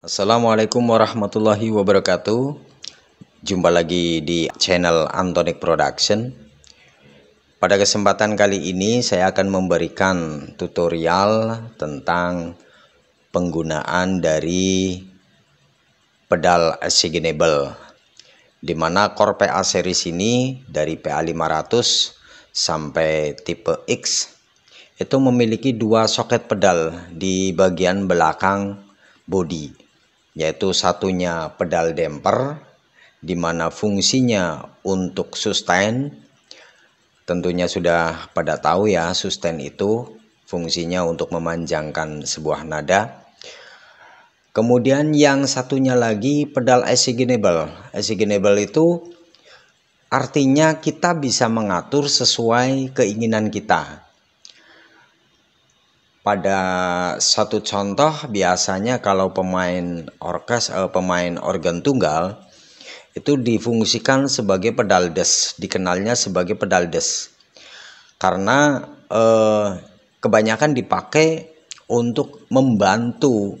Assalamualaikum warahmatullahi wabarakatuh. Jumpa lagi di channel Antonik Production. Pada kesempatan kali ini saya akan memberikan tutorial tentang penggunaan dari pedal assignable. Dimana Dimana Core PA series ini dari PA500 sampai tipe X itu memiliki dua soket pedal di bagian belakang bodi yaitu satunya pedal damper di mana fungsinya untuk sustain tentunya sudah pada tahu ya sustain itu fungsinya untuk memanjangkan sebuah nada kemudian yang satunya lagi pedal exigenable exigenable itu artinya kita bisa mengatur sesuai keinginan kita pada satu contoh biasanya kalau pemain orkes eh, pemain organ tunggal itu difungsikan sebagai pedal des dikenalnya sebagai pedal des karena eh, kebanyakan dipakai untuk membantu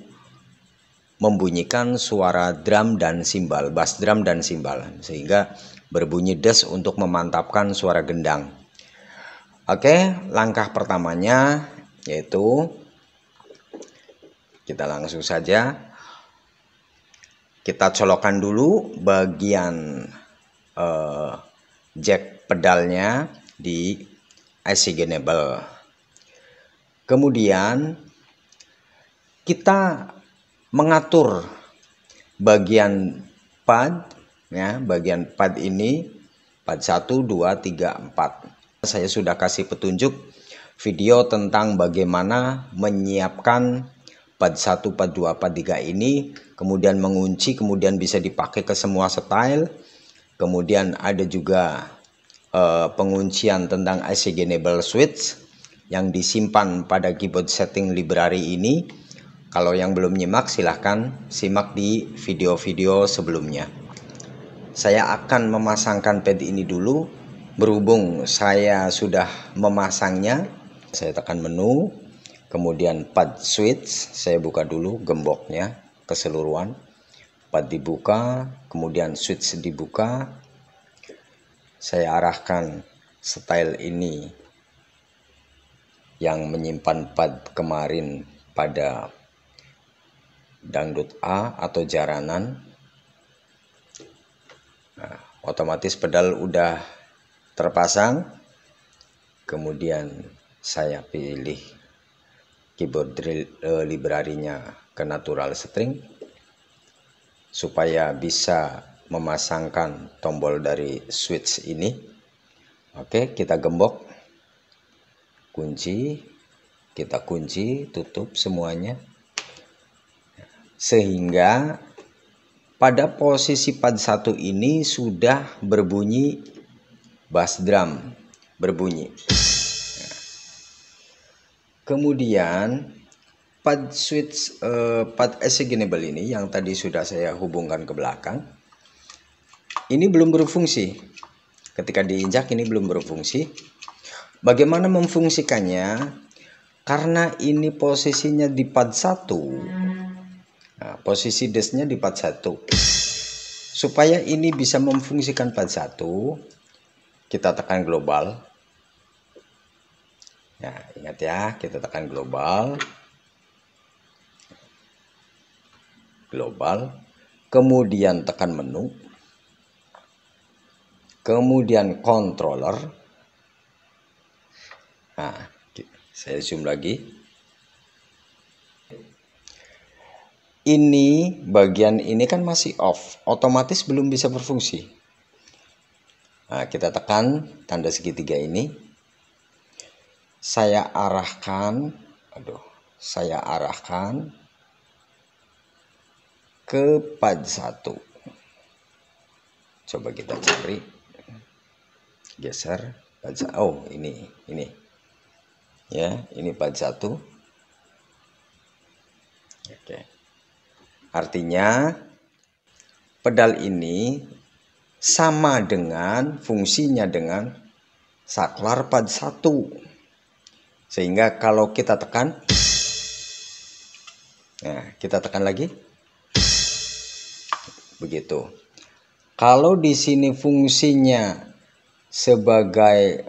membunyikan suara drum dan simbal bass drum dan simbal sehingga berbunyi des untuk memantapkan suara gendang oke langkah pertamanya yaitu kita langsung saja kita colokkan dulu bagian eh, jack pedalnya di IC Genable. Kemudian kita mengatur bagian pad ya, bagian pad ini pad 1 2 3 4. Saya sudah kasih petunjuk video tentang bagaimana menyiapkan pad 1, pad 2, pad 3 ini kemudian mengunci kemudian bisa dipakai ke semua style kemudian ada juga uh, penguncian tentang IC enable switch yang disimpan pada keyboard setting library ini kalau yang belum nyimak silahkan simak di video-video sebelumnya saya akan memasangkan pad ini dulu berhubung saya sudah memasangnya saya tekan menu kemudian pad switch saya buka dulu gemboknya keseluruhan pad dibuka kemudian switch dibuka saya arahkan style ini yang menyimpan pad kemarin pada dangdut A atau jaranan nah, otomatis pedal udah terpasang kemudian saya pilih keyboard drill uh, library-nya ke natural string supaya bisa memasangkan tombol dari switch ini oke kita gembok kunci kita kunci tutup semuanya sehingga pada posisi pad satu ini sudah berbunyi bass drum berbunyi Kemudian pad switch uh, eh, pad executable ini yang tadi sudah saya hubungkan ke belakang ini belum berfungsi ketika diinjak ini belum berfungsi bagaimana memfungsikannya karena ini posisinya di pad 1 nah, posisi desknya di pad 1 supaya ini bisa memfungsikan pad 1 kita tekan global Nah, ingat ya, kita tekan global. Global. Kemudian tekan menu. Kemudian controller. Nah, saya zoom lagi. Ini bagian ini kan masih off, otomatis belum bisa berfungsi. Nah, kita tekan tanda segitiga ini, saya arahkan aduh saya arahkan ke pad 1 coba kita cari geser pad oh ini ini ya ini pad 1 oke artinya pedal ini sama dengan fungsinya dengan saklar pad 1 sehingga kalau kita tekan, nah, kita tekan lagi. Begitu. Kalau di sini fungsinya sebagai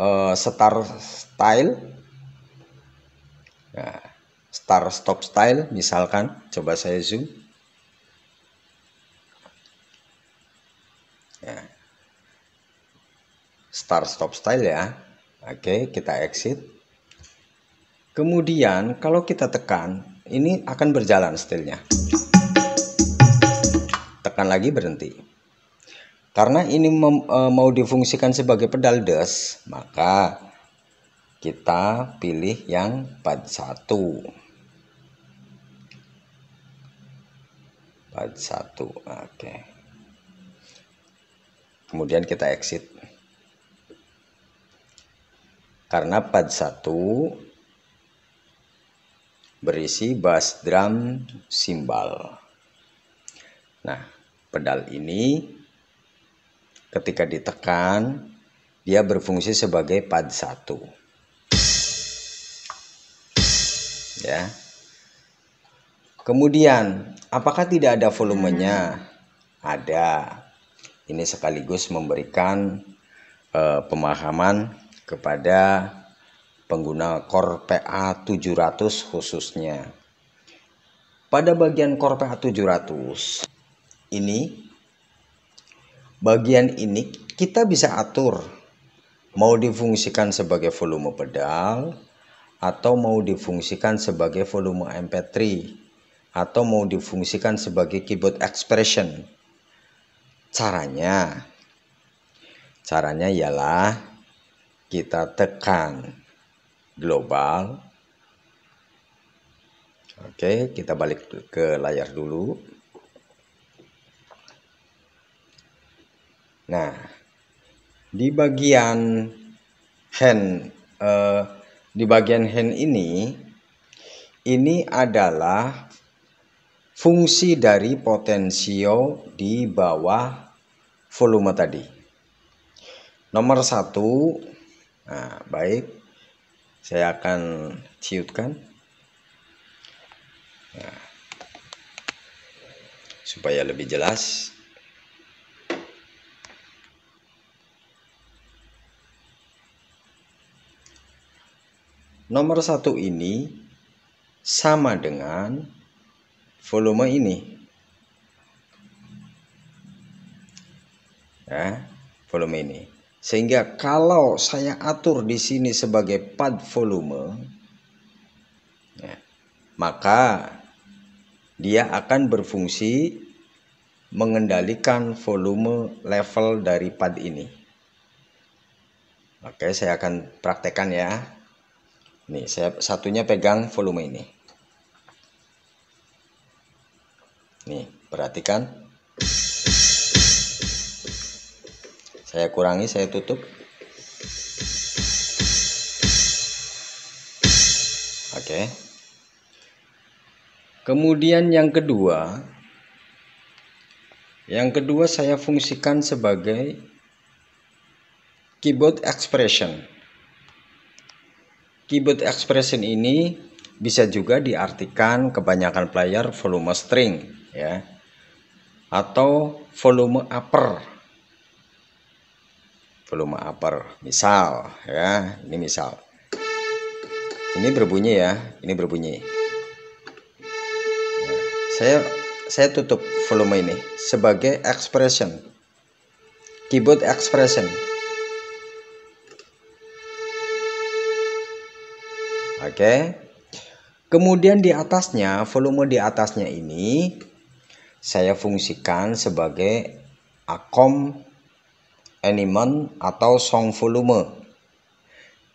uh, eh, star style, nah, star stop style misalkan, coba saya zoom. Nah, Start stop style ya Oke, kita exit. Kemudian kalau kita tekan, ini akan berjalan stylenya. Tekan lagi berhenti. Karena ini e, mau difungsikan sebagai pedal des, maka kita pilih yang pad 1. Pad 1. Oke. Kemudian kita exit karena pad satu berisi bass drum simbal. Nah, pedal ini ketika ditekan dia berfungsi sebagai pad satu. Ya. Kemudian, apakah tidak ada volumenya? Ada. Ini sekaligus memberikan uh, pemahaman kepada pengguna Core PA700 khususnya. Pada bagian Core PA700 ini bagian ini kita bisa atur mau difungsikan sebagai volume pedal atau mau difungsikan sebagai volume MP3 atau mau difungsikan sebagai keyboard expression. Caranya caranya ialah kita tekan global. Oke, kita balik ke layar dulu. Nah, di bagian hand eh, di bagian hand ini ini adalah fungsi dari potensio di bawah volume tadi. Nomor satu, Nah, baik. Saya akan ciutkan. Nah, supaya lebih jelas. Nomor satu ini sama dengan volume ini. Ya, volume ini. Sehingga kalau saya atur di sini sebagai pad volume, ya, maka dia akan berfungsi mengendalikan volume level dari pad ini. Oke, saya akan praktekkan ya. Nih, saya satunya pegang volume ini. Nih, perhatikan saya kurangi saya tutup oke okay. kemudian yang kedua yang kedua saya fungsikan sebagai keyboard expression keyboard expression ini bisa juga diartikan kebanyakan player volume string ya atau volume upper volume upper misal ya ini misal ini berbunyi ya ini berbunyi ya. saya saya tutup volume ini sebagai expression keyboard expression oke okay. kemudian di atasnya volume di atasnya ini saya fungsikan sebagai akom animon atau song volume.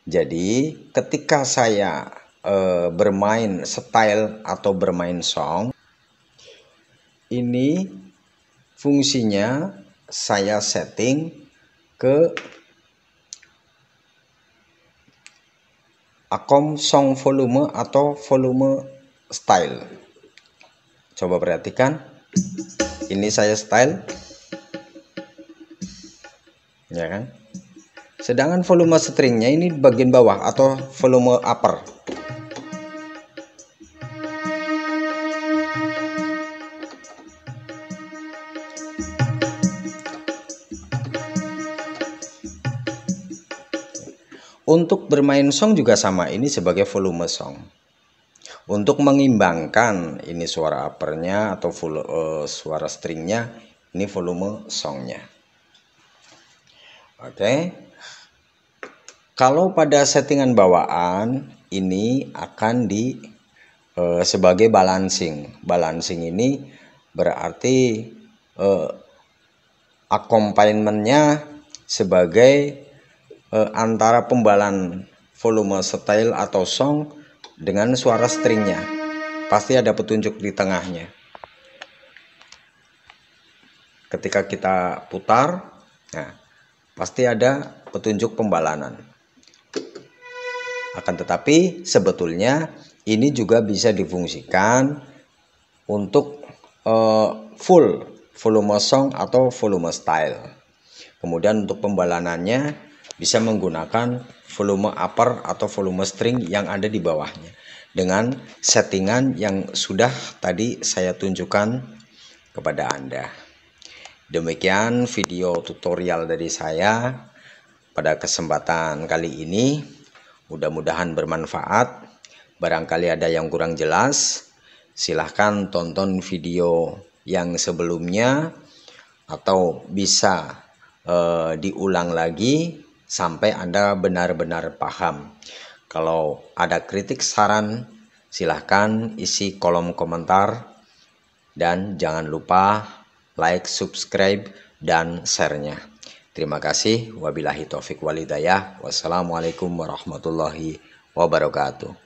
Jadi ketika saya e, bermain style atau bermain song, ini fungsinya saya setting ke akom song volume atau volume style. Coba perhatikan. Ini saya style ya kan sedangkan volume stringnya ini bagian bawah atau volume upper Untuk bermain song juga sama, ini sebagai volume song. Untuk mengimbangkan ini suara uppernya atau full, uh, eh, suara stringnya, ini volume songnya. Oke. Okay. Kalau pada settingan bawaan ini akan di eh, sebagai balancing. Balancing ini berarti eh, accompanment-nya sebagai eh, antara pembalan volume style atau song dengan suara stringnya. Pasti ada petunjuk di tengahnya. Ketika kita putar, nah pasti ada petunjuk pembalanan. Akan tetapi sebetulnya ini juga bisa difungsikan untuk uh, full volume song atau volume style. Kemudian untuk pembalanannya bisa menggunakan volume upper atau volume string yang ada di bawahnya dengan settingan yang sudah tadi saya tunjukkan kepada Anda. Demikian video tutorial dari saya pada kesempatan kali ini. Mudah-mudahan bermanfaat. Barangkali ada yang kurang jelas, silahkan tonton video yang sebelumnya atau bisa eh, diulang lagi sampai Anda benar-benar paham. Kalau ada kritik saran, silahkan isi kolom komentar dan jangan lupa like, subscribe, dan share-nya. Terima kasih. Wabillahi taufik walidayah. Wassalamualaikum warahmatullahi wabarakatuh.